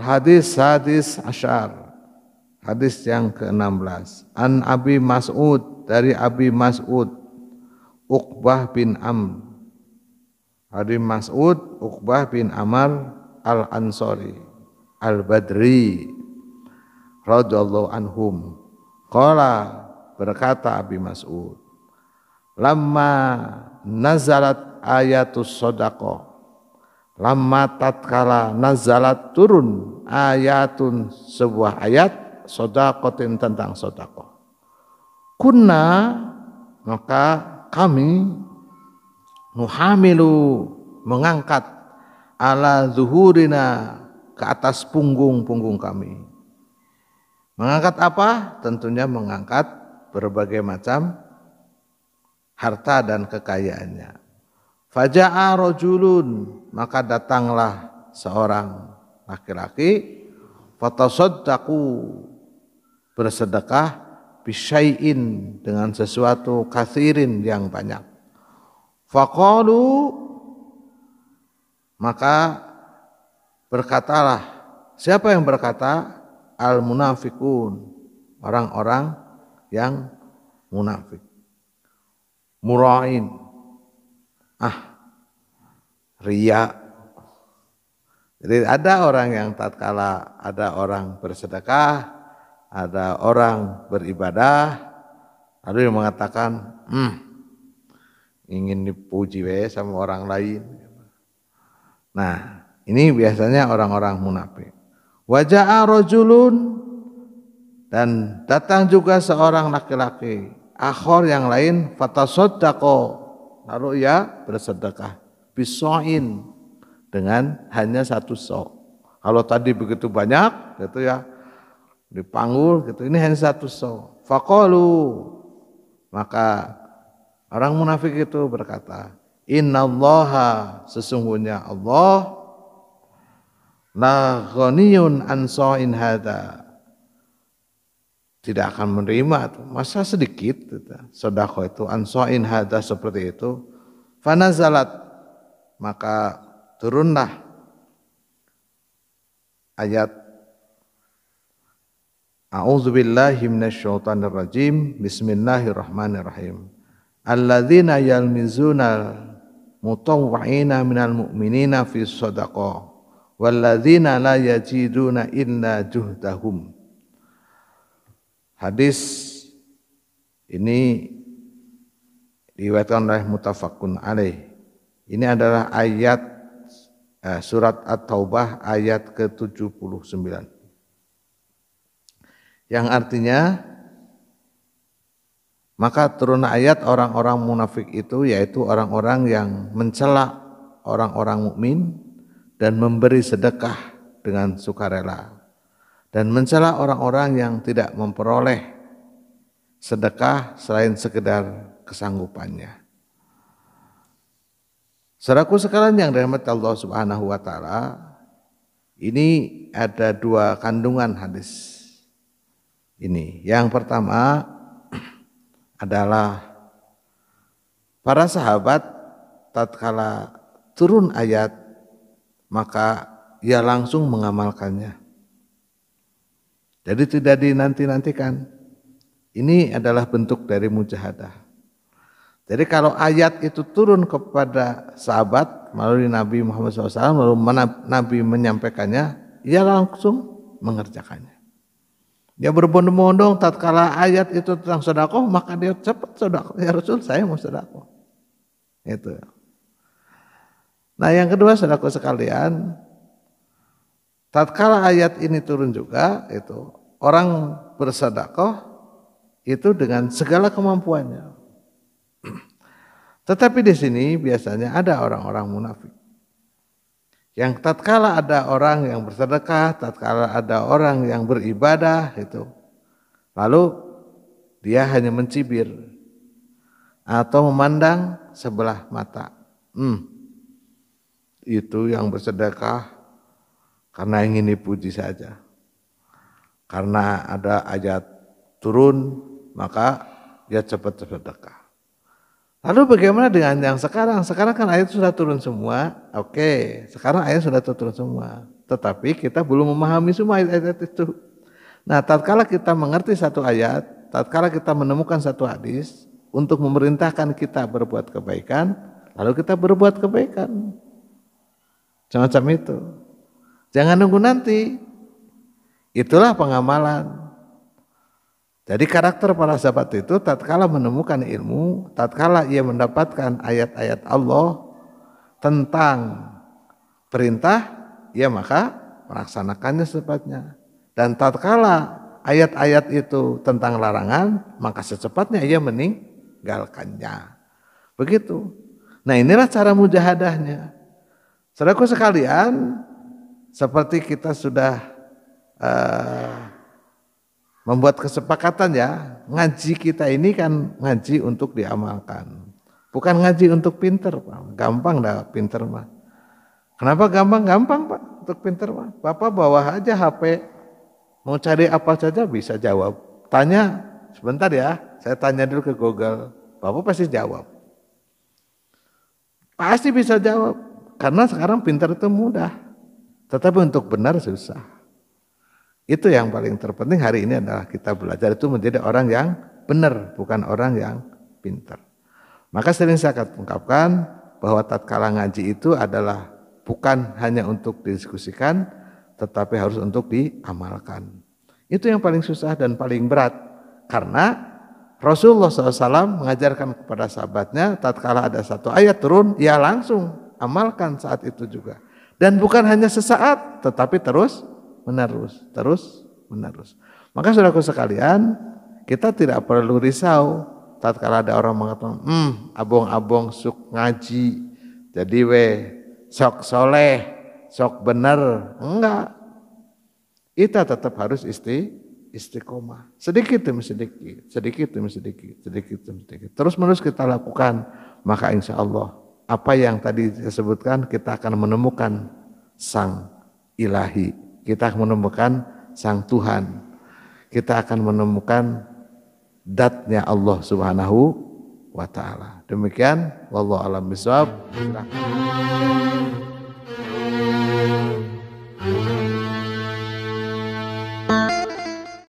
Al-Hadis Hadis Ashar. Hadis yang ke-16. An Abi Mas'ud dari Abi Mas'ud Uqbah bin Amr. Abi Mas'ud Uqbah bin Amr al Ansori, Al-Badri radhiyallahu anhum. Qala berkata Abi Mas'ud, "Lamma nazalat ayatus sadaqah Lama tatkala nazalat turun ayatun sebuah ayat sodakotin tentang sodakoh. Kunna maka kami nuhamilu mengangkat ala zuhurina ke atas punggung-punggung kami. Mengangkat apa? Tentunya mengangkat berbagai macam harta dan kekayaannya. Faja'a rojulun, maka datanglah seorang laki-laki Fatasoddaku bersedekah bisyai'in dengan sesuatu kathirin yang banyak. Fakalu maka berkatalah siapa yang berkata al munafikun orang-orang yang munafik murain ah ria. Jadi ada orang yang tatkala ada orang bersedekah, ada orang beribadah, ada yang mengatakan, hmm, ingin dipuji we sama orang lain. Nah, ini biasanya orang-orang munafik. Wajah rojulun dan datang juga seorang laki-laki. Akhor yang lain fatasodako Lalu ya bersedekah bisoin dengan hanya satu sok. Kalau tadi begitu banyak gitu ya dipanggul gitu ini hanya satu sok. Fakolu maka orang munafik itu berkata, Inna Allah sesungguhnya Allah la ghaniyun an so'in hada tidak akan menerima. Masa sedikit? Gitu. sedekah itu ansoin hada seperti itu. Fanazalat maka turunlah ayat A'udzubillahi minasyaitonir rajim. Bismillahirrahmanirrahim. Alladzina yalmizuna mutawwi'ina minal mu'minina fi shadaqah walladzina la yajiduna illa juhdahum Hadis ini diriwayatkan oleh mutafakun alaih. Ini adalah ayat eh, surat At-Taubah ayat ke-79. Yang artinya maka turun ayat orang-orang munafik itu yaitu orang-orang yang mencela orang-orang mukmin dan memberi sedekah dengan sukarela dan mencela orang-orang yang tidak memperoleh sedekah selain sekedar kesanggupannya. Saudaraku sekalian yang dirahmati Allah Subhanahu wa taala, ini ada dua kandungan hadis ini. Yang pertama adalah para sahabat tatkala turun ayat maka ia langsung mengamalkannya. Jadi tidak dinanti-nantikan. Ini adalah bentuk dari mujahadah. Jadi kalau ayat itu turun kepada sahabat, melalui Nabi Muhammad SAW, lalu Nabi menyampaikannya, ia langsung mengerjakannya. Dia berbondong-bondong tatkala ayat itu tentang sodako, maka dia cepat sodako. Ya Rasul, saya mau sodako. Itu. Nah yang kedua sodako sekalian, tatkala ayat ini turun juga itu orang bersedekah itu dengan segala kemampuannya. Tetapi di sini biasanya ada orang-orang munafik. Yang tatkala ada orang yang bersedekah, tatkala ada orang yang beribadah itu. Lalu dia hanya mencibir atau memandang sebelah mata. Hmm, itu yang bersedekah karena ingin dipuji saja. Karena ada ayat turun, maka dia cepat sedekah. Lalu bagaimana dengan yang sekarang? Sekarang kan ayat sudah turun semua. Oke, sekarang ayat sudah turun semua. Tetapi kita belum memahami semua ayat-ayat itu. Nah, tatkala kita mengerti satu ayat, tatkala kita menemukan satu hadis untuk memerintahkan kita berbuat kebaikan, lalu kita berbuat kebaikan. Semacam itu. Jangan nunggu nanti. Itulah pengamalan. Jadi karakter para sahabat itu tatkala menemukan ilmu, tatkala ia mendapatkan ayat-ayat Allah tentang perintah, ia ya maka melaksanakannya secepatnya. Dan tatkala ayat-ayat itu tentang larangan, maka secepatnya ia meninggalkannya. Begitu. Nah inilah cara mujahadahnya. Saudaraku sekalian, seperti kita sudah uh, membuat kesepakatan ya, ngaji kita ini kan ngaji untuk diamalkan. Bukan ngaji untuk pinter, Pak. Gampang dah pinter, Pak. Kenapa gampang? Gampang, Pak, untuk pinter, Pak. Bapak bawa aja HP, mau cari apa saja bisa jawab. Tanya, sebentar ya, saya tanya dulu ke Google. Bapak pasti jawab. Pasti bisa jawab. Karena sekarang pinter itu mudah. Tetapi untuk benar susah. Itu yang paling terpenting hari ini adalah kita belajar itu menjadi orang yang benar, bukan orang yang pinter. Maka sering saya ungkapkan bahwa tatkala ngaji itu adalah bukan hanya untuk didiskusikan, tetapi harus untuk diamalkan. Itu yang paling susah dan paling berat. Karena Rasulullah SAW mengajarkan kepada sahabatnya, tatkala ada satu ayat turun, ya langsung amalkan saat itu juga. Dan bukan hanya sesaat, tetapi terus menerus, terus menerus. Maka saudaraku sekalian, kita tidak perlu risau tatkala ada orang mengatakan, hmm, abong-abong suk ngaji, jadi we sok soleh, sok bener, enggak. Kita tetap harus isti istiqomah. Sedikit demi sedikit, sedikit demi sedikit, sedikit demi sedikit. Terus menerus kita lakukan, maka insya Allah apa yang tadi disebutkan kita akan menemukan sang ilahi. Kita akan menemukan sang Tuhan. Kita akan menemukan datnya Allah Subhanahu wa taala. Demikian wallahu alam